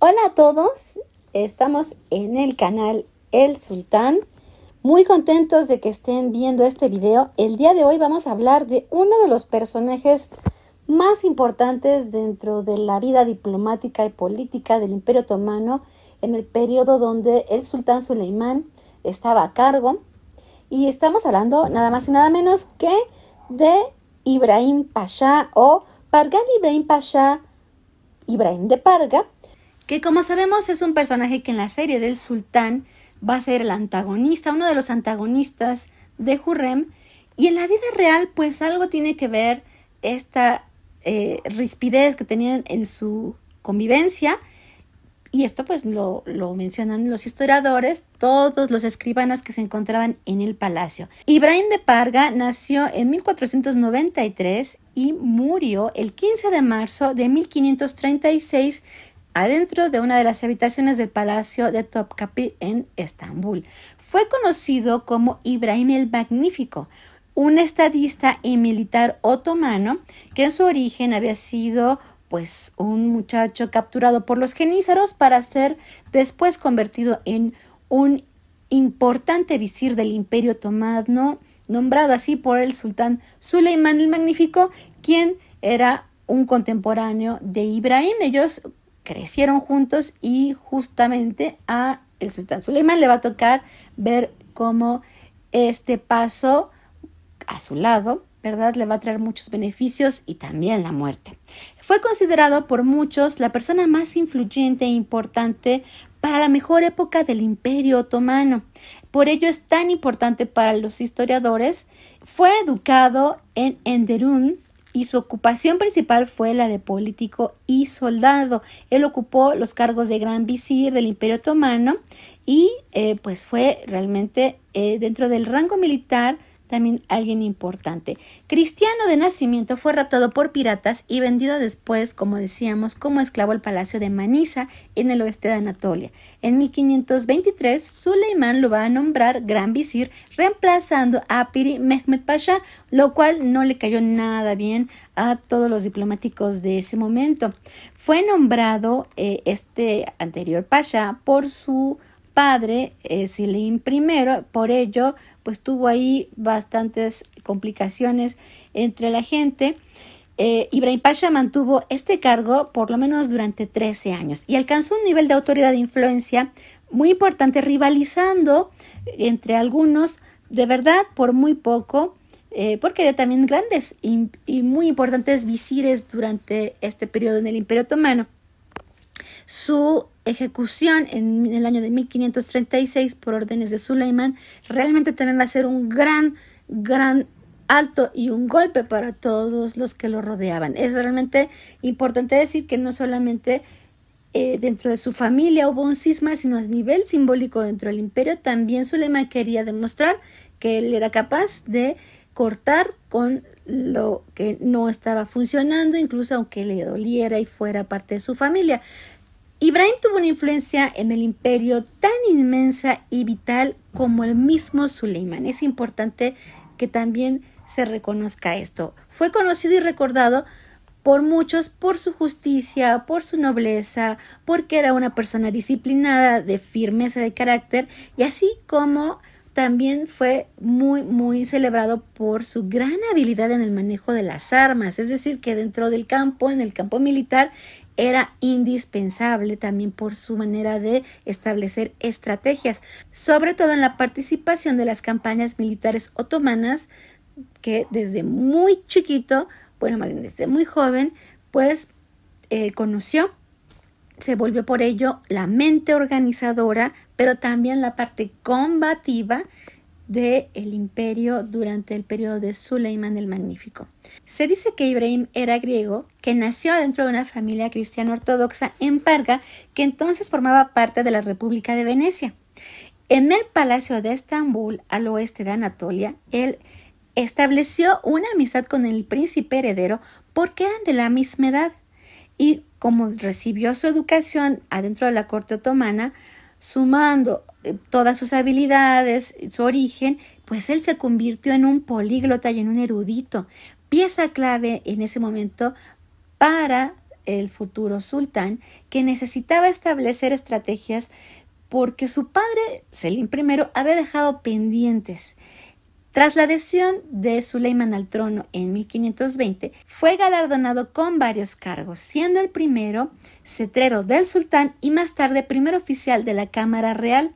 Hola a todos, estamos en el canal El Sultán. Muy contentos de que estén viendo este video. El día de hoy vamos a hablar de uno de los personajes más importantes dentro de la vida diplomática y política del Imperio Otomano en el periodo donde el sultán Suleimán estaba a cargo. Y estamos hablando nada más y nada menos que de Ibrahim Pasha o Pargan Ibrahim Pasha, Ibrahim de Parga, que como sabemos es un personaje que en la serie del sultán va a ser el antagonista, uno de los antagonistas de Hurrem, y en la vida real pues algo tiene que ver esta eh, rispidez que tenían en su convivencia, y esto pues lo, lo, mencionan los historiadores, todos los escribanos que se encontraban en el palacio. Ibrahim de Parga nació en 1493 y murió el 15 de marzo de 1536 adentro de una de las habitaciones del Palacio de Topkapi en Estambul. Fue conocido como Ibrahim el Magnífico, un estadista y militar otomano que en su origen había sido pues un muchacho capturado por los genízaros para ser después convertido en un importante visir del imperio otomano, nombrado así por el sultán Suleimán el Magnífico, quien era un contemporáneo de Ibrahim. Ellos crecieron juntos y justamente a el sultán Suleiman le va a tocar ver cómo este paso a su lado, ¿verdad? Le va a traer muchos beneficios y también la muerte. Fue considerado por muchos la persona más influyente e importante para la mejor época del Imperio Otomano. Por ello es tan importante para los historiadores. Fue educado en Enderun, y su ocupación principal fue la de político y soldado. Él ocupó los cargos de gran visir del Imperio Otomano y eh, pues fue realmente eh, dentro del rango militar también alguien importante. Cristiano de nacimiento fue raptado por piratas y vendido después, como decíamos, como esclavo al palacio de Manisa en el oeste de Anatolia. En 1523, Suleimán lo va a nombrar gran visir, reemplazando a Piri Mehmed Pasha, lo cual no le cayó nada bien a todos los diplomáticos de ese momento. Fue nombrado eh, este anterior Pasha por su padre, eh, I, por ello, pues tuvo ahí bastantes complicaciones entre la gente. Eh, Ibrahim Pasha mantuvo este cargo por lo menos durante 13 años y alcanzó un nivel de autoridad e influencia muy importante, rivalizando entre algunos, de verdad, por muy poco, eh, porque había también grandes y, y muy importantes visires durante este periodo en el Imperio Otomano. Su ejecución en el año de 1536 por órdenes de Suleiman realmente también va a ser un gran, gran alto y un golpe para todos los que lo rodeaban. Es realmente importante decir que no solamente eh, dentro de su familia hubo un cisma, sino a nivel simbólico dentro del imperio, también Suleiman quería demostrar que él era capaz de cortar con lo que no estaba funcionando, incluso aunque le doliera y fuera parte de su familia. Ibrahim tuvo una influencia en el imperio tan inmensa y vital como el mismo Suleiman. Es importante que también se reconozca esto. Fue conocido y recordado por muchos por su justicia, por su nobleza, porque era una persona disciplinada, de firmeza de carácter y así como también fue muy, muy celebrado por su gran habilidad en el manejo de las armas, es decir, que dentro del campo, en el campo militar, era indispensable también por su manera de establecer estrategias, sobre todo en la participación de las campañas militares otomanas, que desde muy chiquito, bueno, más bien desde muy joven, pues eh, conoció, se volvió por ello la mente organizadora, pero también la parte combativa del imperio durante el periodo de Suleiman el Magnífico. Se dice que Ibrahim era griego, que nació dentro de una familia cristiana ortodoxa en Parga, que entonces formaba parte de la República de Venecia. En el palacio de Estambul, al oeste de Anatolia, él estableció una amistad con el príncipe heredero porque eran de la misma edad. Y como recibió su educación adentro de la corte otomana, sumando eh, todas sus habilidades, su origen, pues él se convirtió en un políglota y en un erudito, pieza clave en ese momento para el futuro sultán, que necesitaba establecer estrategias porque su padre, Selim I, había dejado pendientes. Tras la adhesión de Suleiman al trono en 1520, fue galardonado con varios cargos, siendo el primero cetrero del sultán y más tarde primer oficial de la Cámara Real.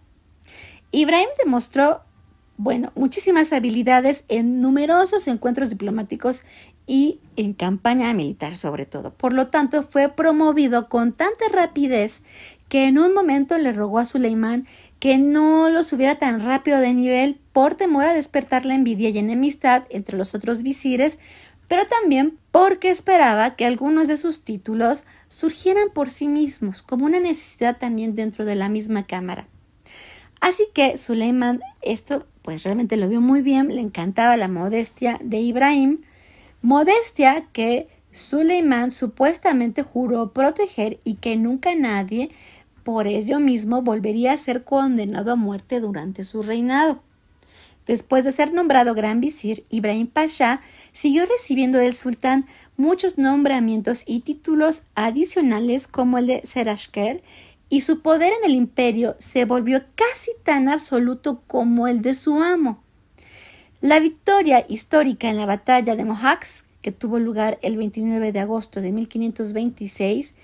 Ibrahim demostró, bueno, muchísimas habilidades en numerosos encuentros diplomáticos y en campaña militar sobre todo. Por lo tanto, fue promovido con tanta rapidez que en un momento le rogó a Suleimán que no lo subiera tan rápido de nivel por temor a despertar la envidia y enemistad entre los otros visires, pero también porque esperaba que algunos de sus títulos surgieran por sí mismos, como una necesidad también dentro de la misma cámara. Así que Suleiman esto pues realmente lo vio muy bien, le encantaba la modestia de Ibrahim, modestia que Suleiman supuestamente juró proteger y que nunca nadie por ello mismo volvería a ser condenado a muerte durante su reinado. Después de ser nombrado gran visir, Ibrahim Pasha siguió recibiendo del sultán muchos nombramientos y títulos adicionales como el de Serashker y su poder en el imperio se volvió casi tan absoluto como el de su amo. La victoria histórica en la batalla de Mohacs, que tuvo lugar el 29 de agosto de 1526,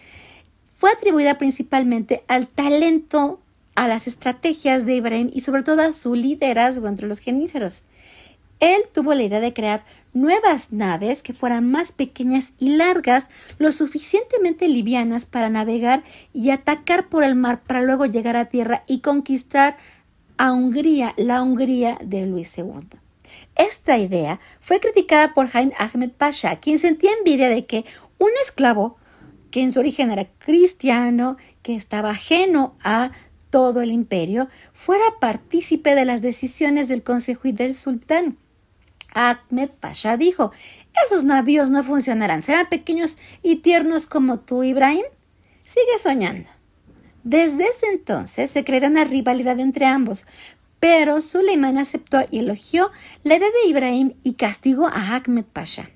fue atribuida principalmente al talento, a las estrategias de Ibrahim y sobre todo a su liderazgo entre los geníceros. Él tuvo la idea de crear nuevas naves que fueran más pequeñas y largas, lo suficientemente livianas para navegar y atacar por el mar para luego llegar a tierra y conquistar a Hungría, la Hungría de Luis II. Esta idea fue criticada por Haim Ahmed Pasha, quien sentía envidia de que un esclavo, que en su origen era cristiano, que estaba ajeno a todo el imperio, fuera partícipe de las decisiones del consejo y del sultán. Ahmed Pasha dijo, esos navíos no funcionarán, serán pequeños y tiernos como tú, Ibrahim. Sigue soñando. Desde ese entonces se creó una rivalidad entre ambos, pero Suleimán aceptó y elogió la idea de Ibrahim y castigó a Ahmed Pasha.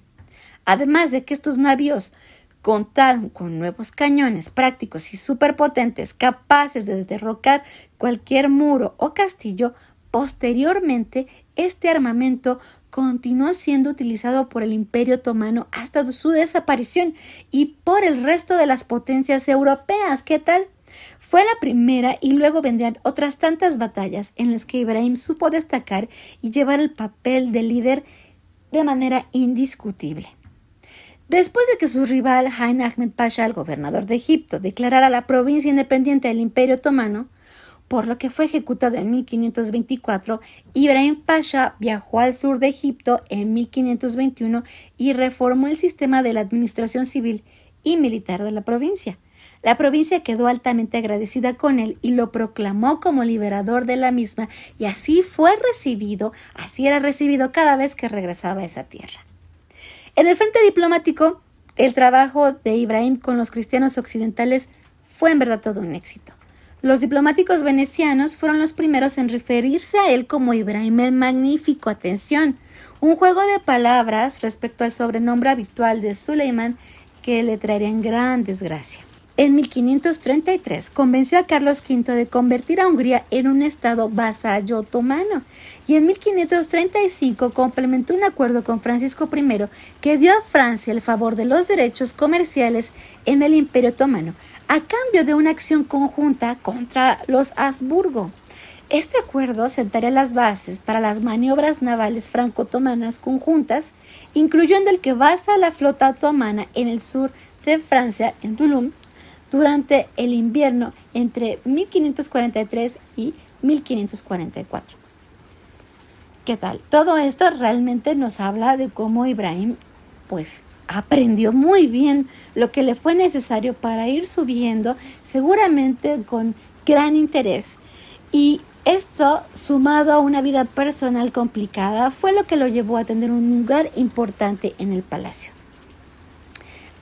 Además de que estos navíos contaron con nuevos cañones prácticos y superpotentes capaces de derrocar cualquier muro o castillo, posteriormente este armamento continuó siendo utilizado por el Imperio Otomano hasta su desaparición y por el resto de las potencias europeas. ¿Qué tal? Fue la primera y luego vendrán otras tantas batallas en las que Ibrahim supo destacar y llevar el papel de líder de manera indiscutible. Después de que su rival Hain Ahmed Pasha, el gobernador de Egipto, declarara la provincia independiente del Imperio Otomano, por lo que fue ejecutado en 1524, Ibrahim Pasha viajó al sur de Egipto en 1521 y reformó el sistema de la administración civil y militar de la provincia. La provincia quedó altamente agradecida con él y lo proclamó como liberador de la misma y así fue recibido, así era recibido cada vez que regresaba a esa tierra. En el frente diplomático, el trabajo de Ibrahim con los cristianos occidentales fue en verdad todo un éxito. Los diplomáticos venecianos fueron los primeros en referirse a él como Ibrahim el Magnífico. Atención, un juego de palabras respecto al sobrenombre habitual de Suleiman que le traería gran desgracia. En 1533 convenció a Carlos V de convertir a Hungría en un estado vasallo otomano y en 1535 complementó un acuerdo con Francisco I que dio a Francia el favor de los derechos comerciales en el Imperio Otomano a cambio de una acción conjunta contra los Habsburgo. Este acuerdo sentaría las bases para las maniobras navales franco-otomanas conjuntas, incluyendo el que basa la flota otomana en el sur de Francia, en Toulon, durante el invierno entre 1543 y 1544. ¿Qué tal? Todo esto realmente nos habla de cómo Ibrahim, pues, aprendió muy bien lo que le fue necesario para ir subiendo, seguramente con gran interés. Y esto, sumado a una vida personal complicada, fue lo que lo llevó a tener un lugar importante en el palacio.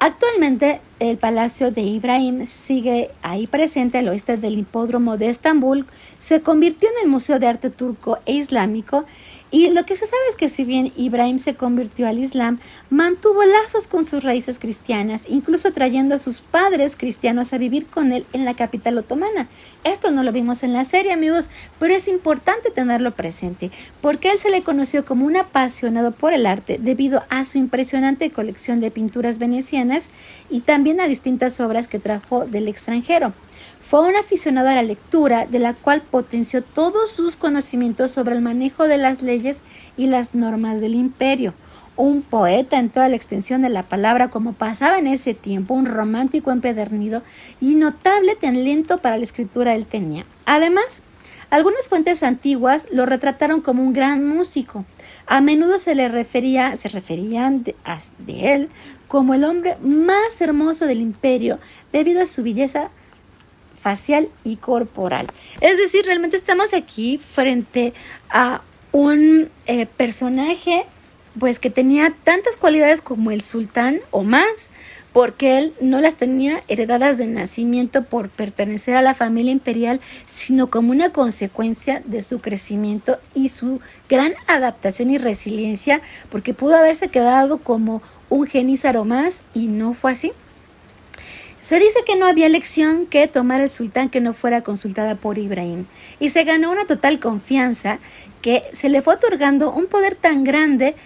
Actualmente el Palacio de Ibrahim sigue ahí presente al oeste del hipódromo de Estambul, se convirtió en el Museo de Arte Turco e Islámico y lo que se sabe es que si bien Ibrahim se convirtió al Islam, mantuvo lazos con sus raíces cristianas, incluso trayendo a sus padres cristianos a vivir con él en la capital otomana. Esto no lo vimos en la serie, amigos, pero es importante tenerlo presente, porque él se le conoció como un apasionado por el arte debido a su impresionante colección de pinturas venecianas y también a distintas obras que trajo del extranjero. Fue un aficionado a la lectura, de la cual potenció todos sus conocimientos sobre el manejo de las leyes y las normas del imperio. Un poeta en toda la extensión de la palabra, como pasaba en ese tiempo, un romántico empedernido y notable talento para la escritura él tenía. Además, algunas fuentes antiguas lo retrataron como un gran músico. A menudo se le refería, se referían de él como el hombre más hermoso del imperio, debido a su belleza facial y corporal. Es decir, realmente estamos aquí frente a un eh, personaje pues que tenía tantas cualidades como el sultán o más, porque él no las tenía heredadas de nacimiento por pertenecer a la familia imperial, sino como una consecuencia de su crecimiento y su gran adaptación y resiliencia, porque pudo haberse quedado como un genízaro más y no fue así. Se dice que no había elección que tomar el sultán que no fuera consultada por Ibrahim, y se ganó una total confianza que se le fue otorgando un poder tan grande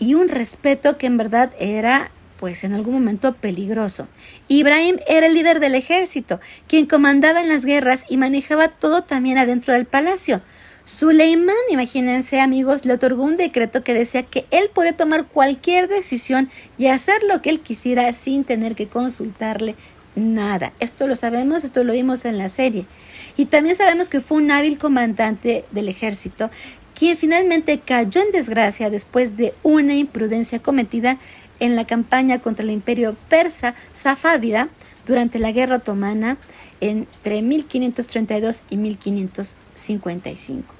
y un respeto que en verdad era pues en algún momento peligroso. Ibrahim era el líder del ejército, quien comandaba en las guerras y manejaba todo también adentro del palacio. Suleimán, imagínense amigos, le otorgó un decreto que decía que él podía tomar cualquier decisión y hacer lo que él quisiera sin tener que consultarle nada. Esto lo sabemos, esto lo vimos en la serie. Y también sabemos que fue un hábil comandante del ejército, quien finalmente cayó en desgracia después de una imprudencia cometida en la campaña contra el imperio persa safávida durante la guerra otomana entre 1532 y 1555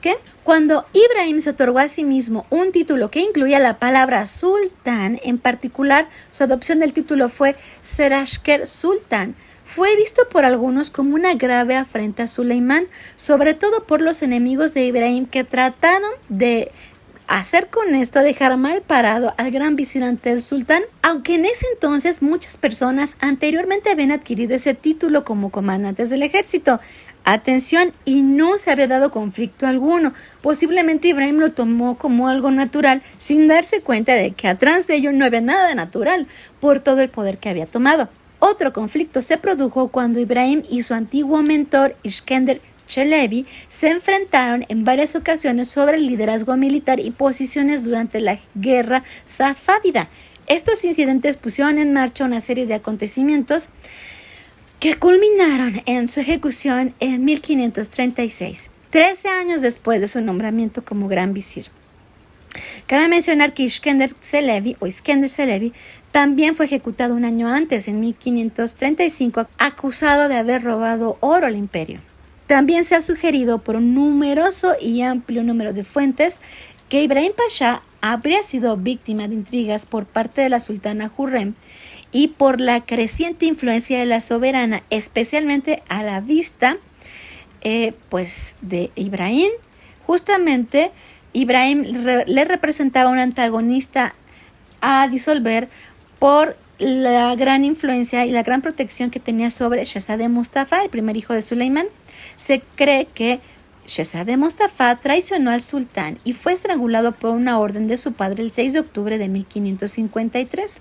qué? cuando Ibrahim se otorgó a sí mismo un título que incluía la palabra sultán, en particular su adopción del título fue Serashker Sultán, fue visto por algunos como una grave afrenta a Suleimán, sobre todo por los enemigos de Ibrahim que trataron de hacer con esto dejar mal parado al gran visir del sultán, aunque en ese entonces muchas personas anteriormente habían adquirido ese título como comandantes del ejército atención y no se había dado conflicto alguno. Posiblemente Ibrahim lo tomó como algo natural sin darse cuenta de que atrás de ello no había nada natural por todo el poder que había tomado. Otro conflicto se produjo cuando Ibrahim y su antiguo mentor Iskender Chelebi se enfrentaron en varias ocasiones sobre el liderazgo militar y posiciones durante la guerra safávida. Estos incidentes pusieron en marcha una serie de acontecimientos que culminaron en su ejecución en 1536, 13 años después de su nombramiento como gran visir. Cabe mencionar que Iskender Selevi o Iskender también fue ejecutado un año antes, en 1535, acusado de haber robado oro al imperio. También se ha sugerido por un numeroso y amplio número de fuentes que Ibrahim Pasha habría sido víctima de intrigas por parte de la sultana Hurrem y por la creciente influencia de la soberana, especialmente a la vista eh, pues de Ibrahim. Justamente Ibrahim le representaba un antagonista a disolver por la gran influencia y la gran protección que tenía sobre de Mustafa, el primer hijo de Suleiman. Se cree que de Mostafa traicionó al sultán y fue estrangulado por una orden de su padre el 6 de octubre de 1553.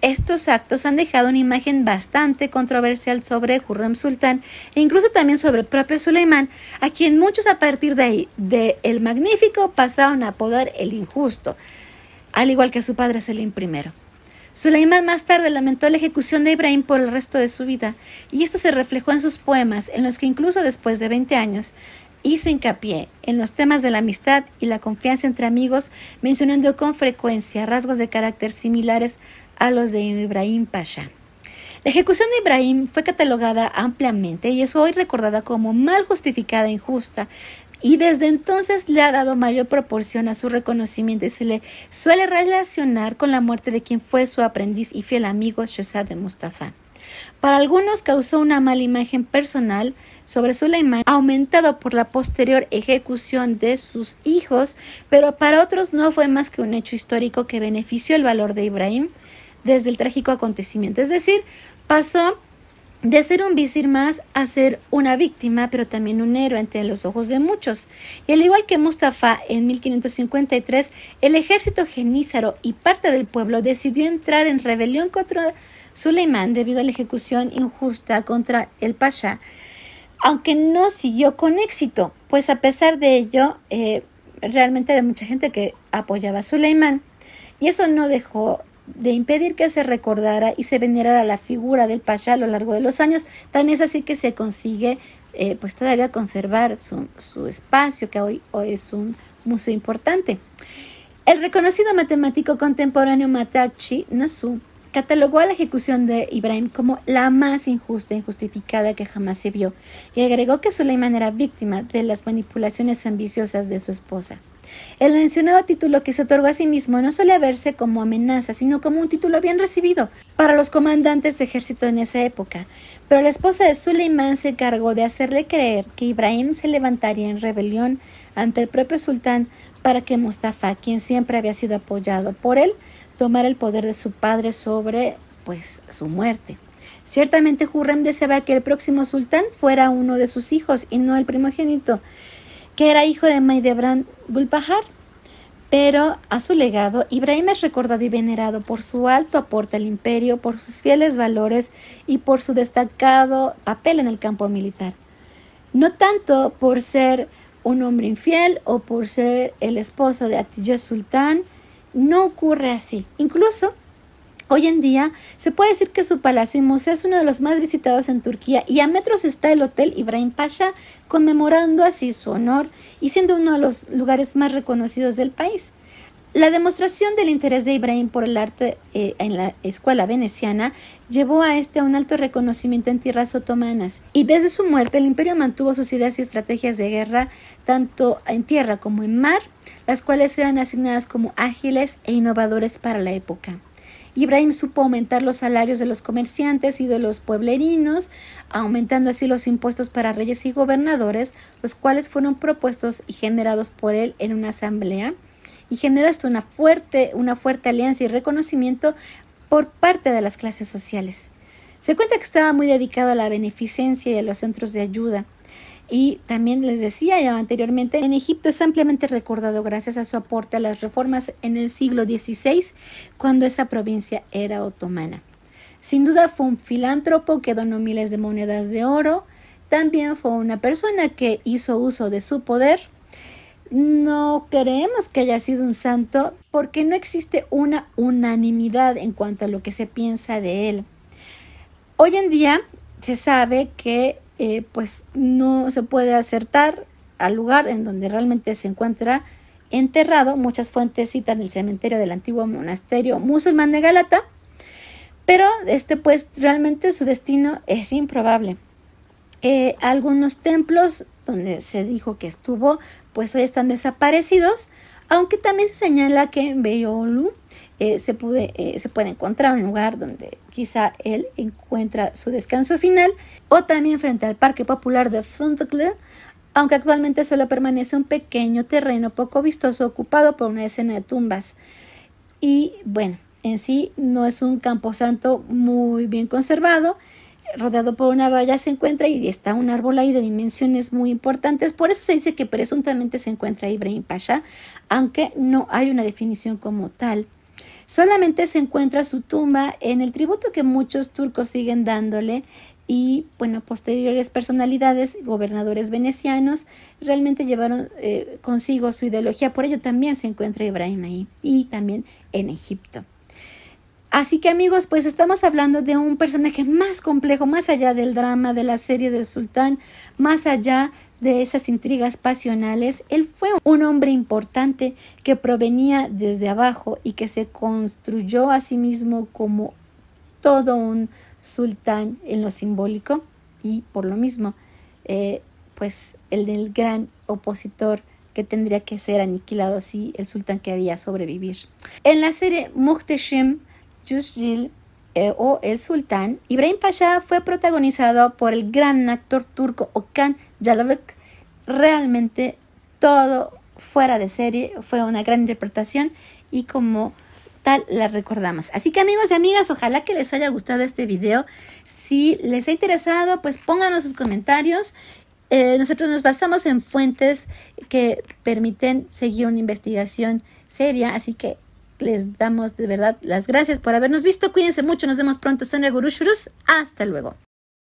Estos actos han dejado una imagen bastante controversial sobre Hurrem Sultán e incluso también sobre el propio Suleimán, a quien muchos a partir de ahí, de El Magnífico, pasaron a apodar El Injusto, al igual que a su padre Selim I. Suleimán más tarde lamentó la ejecución de Ibrahim por el resto de su vida, y esto se reflejó en sus poemas, en los que incluso después de 20 años hizo hincapié en los temas de la amistad y la confianza entre amigos, mencionando con frecuencia rasgos de carácter similares a los de Ibrahim Pasha. La ejecución de Ibrahim fue catalogada ampliamente y es hoy recordada como mal justificada e injusta, y desde entonces le ha dado mayor proporción a su reconocimiento y se le suele relacionar con la muerte de quien fue su aprendiz y fiel amigo Shehzad de Mustafa. Para algunos causó una mala imagen personal sobre Suleiman, aumentado por la posterior ejecución de sus hijos, pero para otros no fue más que un hecho histórico que benefició el valor de Ibrahim desde el trágico acontecimiento. Es decir, pasó de ser un visir más a ser una víctima, pero también un héroe ante los ojos de muchos. Y al igual que Mustafa en 1553, el ejército genízaro y parte del pueblo decidió entrar en rebelión contra Suleimán debido a la ejecución injusta contra el pasha, aunque no siguió con éxito, pues a pesar de ello, eh, realmente había mucha gente que apoyaba a Suleimán. Y eso no dejó de impedir que se recordara y se venerara la figura del Pasha a lo largo de los años, tan es así que se consigue eh, pues todavía conservar su, espacio, que hoy, hoy, es un museo importante. El reconocido matemático contemporáneo Matachi Nasu catalogó a la ejecución de Ibrahim como la más injusta e injustificada que jamás se vio y agregó que Suleiman era víctima de las manipulaciones ambiciosas de su esposa. El mencionado título que se otorgó a sí mismo no suele verse como amenaza, sino como un título bien recibido para los comandantes de ejército en esa época. Pero la esposa de Suleimán se encargó de hacerle creer que Ibrahim se levantaría en rebelión ante el propio sultán para que Mustafa, quien siempre había sido apoyado por él, tomara el poder de su padre sobre pues su muerte. Ciertamente Hurrem deseaba que el próximo sultán fuera uno de sus hijos y no el primogénito, que era hijo de Maidebran Gulpahar. Pero a su legado, Ibrahim es recordado y venerado por su alto aporte al imperio, por sus fieles valores y por su destacado papel en el campo militar. No tanto por ser un hombre infiel o por ser el esposo de Atiyah Sultán, no ocurre así. Incluso Hoy en día se puede decir que su palacio y museo es uno de los más visitados en Turquía y a metros está el Hotel Ibrahim Pasha, conmemorando así su honor y siendo uno de los lugares más reconocidos del país. La demostración del interés de Ibrahim por el arte eh, en la escuela veneciana llevó a este a un alto reconocimiento en tierras otomanas y desde su muerte el imperio mantuvo sus ideas y estrategias de guerra tanto en tierra como en mar, las cuales eran asignadas como ágiles e innovadores para la época. Ibrahim supo aumentar los salarios de los comerciantes y de los pueblerinos, aumentando así los impuestos para reyes y gobernadores, los cuales fueron propuestos y generados por él en una asamblea, y generó esto una fuerte, una fuerte alianza y reconocimiento por parte de las clases sociales. Se cuenta que estaba muy dedicado a la beneficencia y a los centros de ayuda. Y también les decía ya anteriormente, en Egipto es ampliamente recordado gracias a su aporte a las reformas en el siglo XVI, cuando esa provincia era otomana. Sin duda fue un filántropo que donó miles de monedas de oro. También fue una persona que hizo uso de su poder. No creemos que haya sido un santo porque no existe una unanimidad en cuanto a lo que se piensa de él. Hoy en día se sabe que eh, pues no se puede acertar al lugar en donde realmente se encuentra enterrado. Muchas fuentes citan el cementerio del antiguo monasterio musulmán de Galata, pero este pues realmente su destino es improbable. Eh, algunos templos donde se dijo que estuvo, pues hoy están desaparecidos, aunque también se señala que en Beyoğlu eh, eh, se, puede encontrar un lugar donde quizá él encuentra su descanso final, o también frente al Parque Popular de Funtkle, aunque actualmente solo permanece un pequeño terreno poco vistoso ocupado por una escena de tumbas. Y bueno, en sí no es un camposanto muy bien conservado, rodeado por una valla se encuentra y está un árbol ahí de dimensiones muy importantes. Por eso se dice que presuntamente se encuentra Ibrahim Pasha, aunque no hay una definición como tal. Solamente se encuentra su tumba en el tributo que muchos turcos siguen dándole y bueno, posteriores personalidades, gobernadores venecianos, realmente llevaron eh, consigo su ideología, por ello también se encuentra Ibrahim ahí y también en Egipto. Así que amigos, pues estamos hablando de un personaje más complejo, más allá del drama, de la serie del sultán, más allá de esas intrigas pasionales. Él fue un hombre importante que provenía desde abajo y que se construyó a sí mismo como todo un sultán en lo simbólico y por lo mismo, eh, pues el del gran opositor que tendría que ser aniquilado si el sultán quería sobrevivir. En la serie Muhteshim Yusril eh, o El Sultán, Ibrahim Pasha fue protagonizado por el gran actor turco Okan Yalabek. Realmente todo fuera de serie fue una gran interpretación y como tal la recordamos. Así que amigos y amigas, ojalá que les haya gustado este video. Si les ha interesado, pues pónganos sus comentarios. Eh, nosotros nos basamos en fuentes que permiten seguir una investigación seria, así que les damos de verdad las gracias por habernos visto. Cuídense mucho, nos vemos pronto. Sonia Gurushurus, Hasta luego.